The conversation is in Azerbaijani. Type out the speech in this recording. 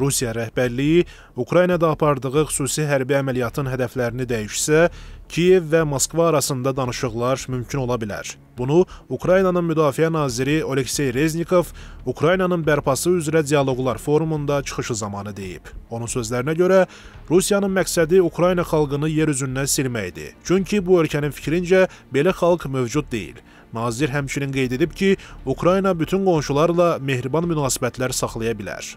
Rusiya rəhbərliyi Ukraynada apardığı xüsusi hərbi əməliyyatın hədəflərini dəyişsə, Kiyev və Moskva arasında danışıqlar mümkün ola bilər. Bunu Ukraynanın müdafiə naziri Oleksey Reznikov Ukraynanın bərpası üzrə dialoqlar forumunda çıxışı zamanı deyib. Onun sözlərinə görə, Rusiyanın məqsədi Ukrayna xalqını yer üzündən silməkdir. Çünki bu ölkənin fikrincə belə xalq mövcud deyil. Nazir həmçinin qeyd edib ki, Ukrayna bütün qonşularla mehriban münasibətlər saxlaya bilər.